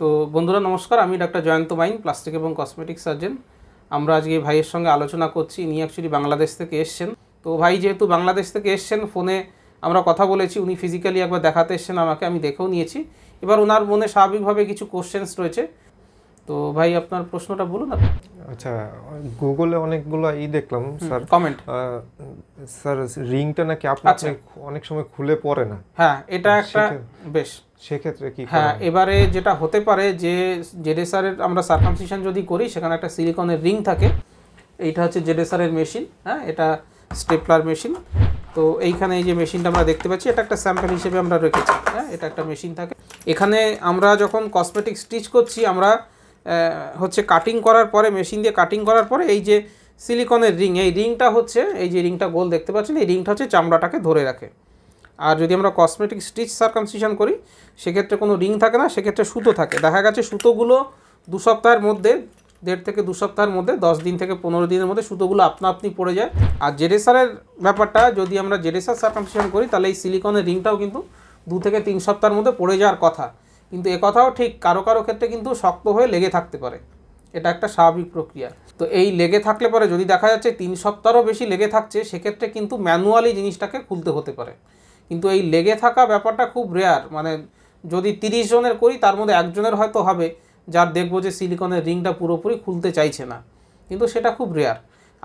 তো বন্ধুরা নমস্কার আমি ডাক্তার জয়ন্ত মাইন প্লাস্টিক এবং কসমেটিক সার্জন আমরা আজকে ভাইয়ের সঙ্গে আলোচনা করছি ইনি অ্যাকচুয়ালি বাংলাদেশ থেকে এসছেন তো ভাই যেহেতু বাংলাদেশ থেকে এসছেন ফোনে আমরা কথা বলেছি উনি ফিজিক্যালি একবার দেখাতে এসছেন আমাকে আমি দেখেও নিয়েছি এবার ওনার মনে স্বাভাবিকভাবে কিছু কোশ্চেন্স রয়েছে তো ভাই আপনার প্রশ্নটা বলুন আচ্ছা গুগলে অনেকগুলো ই দেখলাম স্যার কমেন্ট স্যার রিংটা নাকি আপনার আচ্ছা। অনেক সময় খুলে পড়ে না হ্যাঁ এটা একটা বেশ সেক্ষেত্রে কি হ্যাঁ এবারে যেটা হতে পারে যে জেডেসারের আমরা সার্কামসিশন যদি করি সেখানে একটা সিলিকনের রিং থাকে এইটা হচ্ছে জেডেসারের মেশিন হ্যাঁ এটা স্টেপলার মেশিন তো এইখানে এই যে মেশিনটা আমরা দেখতে পাচ্ছি এটা একটা স্যাম্পল হিসেবে আমরা রেখেছি হ্যাঁ এটা একটা মেশিন থাকে এখানে আমরা যখন কসমেটিক স্টিচ করছি আমরা হচ্ছে কাটিং করার পরে মেশিন দিয়ে কাটিং করার পরে এই যে সিলিকনের রিং এই রিংটা হচ্ছে এই যে রিংটা গোল দেখতে পাচ্ছেন এই রিংটা হচ্ছে চামড়াটাকে ধরে রাখে আর যদি আমরা কসমেটিক স্টিচ সার্কামসিশন করি সেক্ষেত্রে কোনো রিং থাকে না সেক্ষেত্রে সুতো থাকে দেখা গেছে সুতোগুলো দু সপ্তাহের মধ্যে দেড় থেকে দু সপ্তাহের মধ্যে দশ দিন থেকে পনেরো দিনের মধ্যে সুতোগুলো আপনা আপনি পড়ে যায় আর জেরেসারের ব্যাপারটা যদি আমরা জেরেসার সার্কামসিশন করি তাহলে এই সিলিকনের রিংটাও কিন্তু দু থেকে তিন সপ্তাহের মধ্যে পড়ে যাওয়ার কথা কিন্তু কথাও ঠিক কারো কারো ক্ষেত্রে কিন্তু শক্ত হয়ে লেগে থাকতে পারে এটা একটা স্বাভাবিক প্রক্রিয়া তো এই লেগে থাকলে পরে যদি দেখা যাচ্ছে তিন সপ্তাহও বেশি লেগে থাকছে সেক্ষেত্রে কিন্তু ম্যানুয়ালি জিনিসটাকে খুলতে হতে পারে কিন্তু এই লেগে থাকা ব্যাপারটা খুব রেয়ার মানে যদি তিরিশ জনের করি তার মধ্যে একজনের হয়তো হবে যার দেখবো যে সিলিকনের রিংটা পুরোপুরি খুলতে চাইছে না কিন্তু সেটা খুব রেয়ার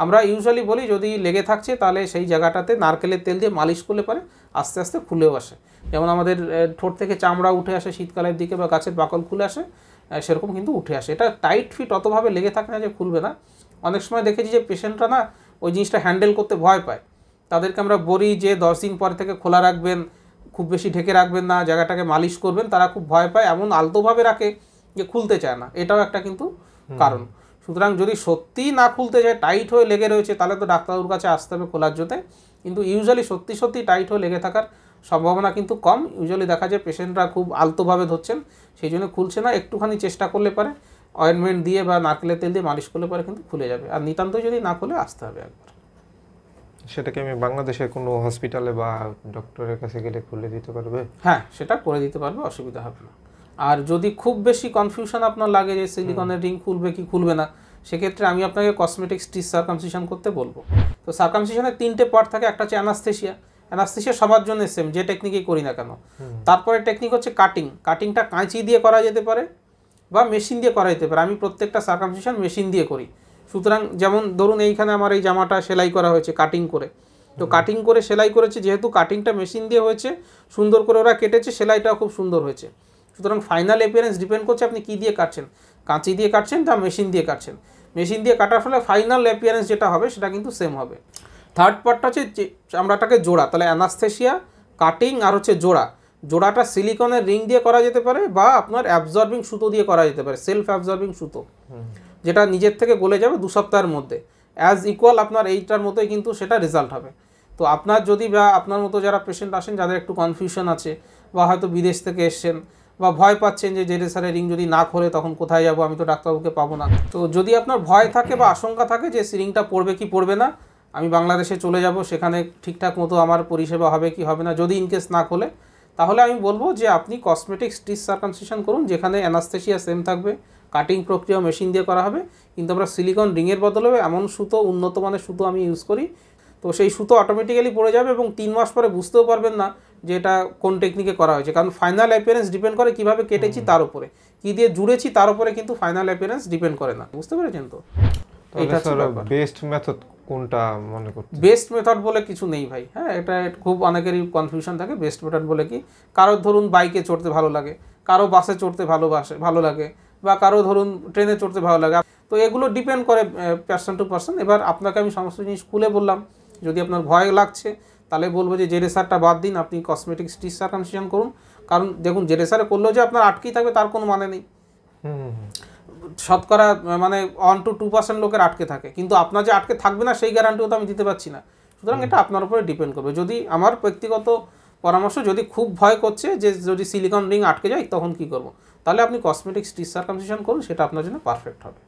আমরা ইউজুয়ালি বলি যদি লেগে থাকছে তাহলে সেই জায়গাটাতে নারকেলের তেল দিয়ে মালিশ করলে পারে আস্তে আস্তে খুলেও আসে যেমন আমাদের ঠোঁট থেকে চামড়া উঠে আসে শীতকালের দিকে বা গাছের বাকল খুলে আসে সেরকম কিন্তু উঠে আসে এটা টাইট ফিট অতভাবে লেগে থাকে না যে খুলবে না অনেক সময় দেখেছি যে পেশেন্টরা না ওই জিনিসটা হ্যান্ডেল করতে ভয় পায় তাদেরকে আমরা বলি যে দশ দিন পর থেকে খোলা রাখবেন খুব বেশি ঢেকে রাখবেন না জায়গাটাকে মালিশ করবেন তারা খুব ভয় পায় এমন আলতোভাবে রাখে যে খুলতে চায় না এটাও একটা কিন্তু কারণ সুতরাং যদি সত্যিই না খুলতে যায় টাইট হয়ে লেগে রয়েছে তাহলে তো ডাক্তারবাবুর কাছে আসতে হবে খোলার জন্যে কিন্তু ইউজুয়ালি সত্যি সত্যি টাইট হয়ে লেগে থাকার সম্ভাবনা কিন্তু কম ইউজুয়ালি দেখা যায় পেশেন্টরা খুব আলতোভাবে ধরছেন সেই জন্য খুলছে না একটুখানি চেষ্টা করলে পারে অয়েনমেন্ট দিয়ে বা নাকলে তেল দিয়ে মালিশ করলে পরে কিন্তু খুলে যাবে আর নিতান্তই যদি না খুলে আসতে হবে একবার সেটাকে আমি বাংলাদেশের কোনো হসপিটালে বা ডক্টরের কাছে গেলে খুলে দিতে পারবে হ্যাঁ সেটা করে দিতে পারবে অসুবিধা হবে না আর যদি খুব বেশি কনফিউশন আপনার লাগে যে সিলিকনের রিং খুলবে কি খুলবে না সেক্ষেত্রে আমি আপনাকে কসমেটিক্স টি সার্কামসিশন করতে বলবো তো সার্কামসিশনের তিনটে পার্ট থাকে একটা হচ্ছে অ্যানাস্থেশিয়া অ্যানাস্থেশিয়া সবার জন্য সেম যে টেকনিকই করি না কেন তারপরে টেকনিক হচ্ছে কাটিং কাটিংটা কাঁচি দিয়ে করা যেতে পারে বা মেশিন দিয়ে করা যেতে পারে আমি প্রত্যেকটা সার্কামসিশন মেশিন দিয়ে করি সুতরাং যেমন ধরুন এইখানে আমার এই জামাটা সেলাই করা হয়েছে কাটিং করে তো কাটিং করে সেলাই করেছে যেহেতু কাটিংটা মেশিন দিয়ে হয়েছে সুন্দর করে ওরা কেটেছে সেলাইটাও খুব সুন্দর হয়েছে সুতরাং ফাইনাল অ্যাপিয়ারেন্স ডিপেন্ড করছে আপনি কী দিয়ে কাটছেন কাঁচি দিয়ে কাটছেন তা মেশিন দিয়ে কাটছেন মেশিন দিয়ে কাটার ফলে ফাইনাল অ্যাপিয়ারেন্স যেটা হবে সেটা কিন্তু সেম হবে থার্ড পার্টটা হচ্ছে চামড়াটাকে জোড়া তাহলে অ্যানাস্থেসিয়া কাটিং আর হচ্ছে জোড়া জোড়াটা সিলিকনের রিং দিয়ে করা যেতে পারে বা আপনার অ্যাবজর্বিং সুতো দিয়ে করা যেতে পারে সেলফ অ্যাবজর্বিং সুতো যেটা নিজের থেকে গলে যাবে দু সপ্তাহের মধ্যে অ্যাজ ইকুয়াল আপনার এইটার মতোই কিন্তু সেটা রেজাল্ট হবে তো আপনার যদি বা আপনার মতো যারা পেশেন্ট আসেন যাদের একটু কনফিউশন আছে বা হয়তো বিদেশ থেকে এসছেন বা ভয় পাচ্ছেন যে জেডে স্যারের রিং যদি না খোলে তখন কোথায় যাব আমি তো ডাক্তারবাবুকে পাবো না তো যদি আপনার ভয় থাকে বা আশঙ্কা থাকে যে সিরিংটা পড়বে কি পড়বে না আমি বাংলাদেশে চলে যাব সেখানে ঠিকঠাক মতো আমার পরিষেবা হবে কি হবে না যদি ইনকেস না খোলে তাহলে আমি বলবো যে আপনি কসমেটিক টিস সার্কনসেশন করুন যেখানে অ্যানাস্থেশিয়া সেম থাকবে কাটিং প্রক্রিয়া মেশিন দিয়ে করা হবে কিন্তু আমরা সিলিকন রিংয়ের বদলে এমন সুতো উন্নত মানের সুতো আমি ইউজ করি তো সেই সুতো অটোমেটিক্যালি পড়ে যাবে এবং তিন মাস পরে বুঝতেও পারবেন না যে এটা কোন টেকনিকে করা হয়েছে কারণ ফাইনাল অ্যাপিয়ারেন্স ডিপেন্ড করে কিভাবে কেটেছি তার উপরে কী দিয়ে জুড়েছি তার উপরে কিন্তু ফাইনাল অ্যাপিয়ারেন্স ডিপেন্ড করে না বুঝতে পেরেছেন তো এটা বেস্ট মেথড কোনটা মনে করছেন বেস্ট মেথড বলে কিছু নেই ভাই হ্যাঁ এটা খুব অনেকেরই কনফিউশন থাকে বেস্ট মেথড বলে কি কারোর ধরুন বাইকে চড়তে ভালো লাগে কারো বাসে চড়তে ভালোবাসে ভালো লাগে বা কারো ধরুন ট্রেনে চড়তে ভালো লাগে তো এগুলো ডিপেন্ড করে পার্সন টু পার্সন এবার আপনাকে আমি সমস্ত জিনিস খুলে বললাম যদি আপনার ভয় লাগছে তাহলে বলবো যে জেরেসারটা বাদ দিন আপনি কসমেটিক স্টিচ সার্কামসিশন করুন কারণ দেখুন যে রেসারে করলেও যে আপনার আটকেই থাকবে তার কোনো মানে নেই শতকরা মানে ওয়ান টু টু পার্সেন্ট লোকের আটকে থাকে কিন্তু আপনার যে আটকে থাকবে না সেই গ্যারান্টিও তো আমি দিতে পারছি না সুতরাং এটা আপনার উপরে ডিপেন্ড করবে যদি আমার ব্যক্তিগত পরামর্শ যদি খুব ভয় করছে যে যদি সিলিকন রিং আটকে যায় তখন কি করব। তাহলে আপনি কসমেটিক স্টিচ সার্কামসিশন করুন সেটা আপনার জন্য পারফেক্ট হবে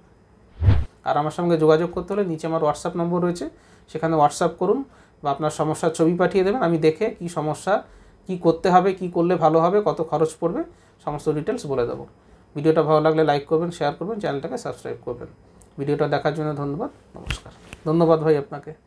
আর আমার সঙ্গে যোগাযোগ করতে হলে নিচে আমার হোয়াটসঅ্যাপ নম্বর রয়েছে সেখানে হোয়াটসঅ্যাপ করুন বা আপনার সমস্যার ছবি পাঠিয়ে দেবেন আমি দেখে কি সমস্যা কি করতে হবে কি করলে ভালো হবে কত খরচ পড়বে সমস্ত ডিটেলস বলে দেবো ভিডিওটা ভালো লাগলে লাইক করবেন শেয়ার করবেন চ্যানেলটাকে সাবস্ক্রাইব করবেন ভিডিওটা দেখার জন্য ধন্যবাদ নমস্কার ধন্যবাদ ভাই আপনাকে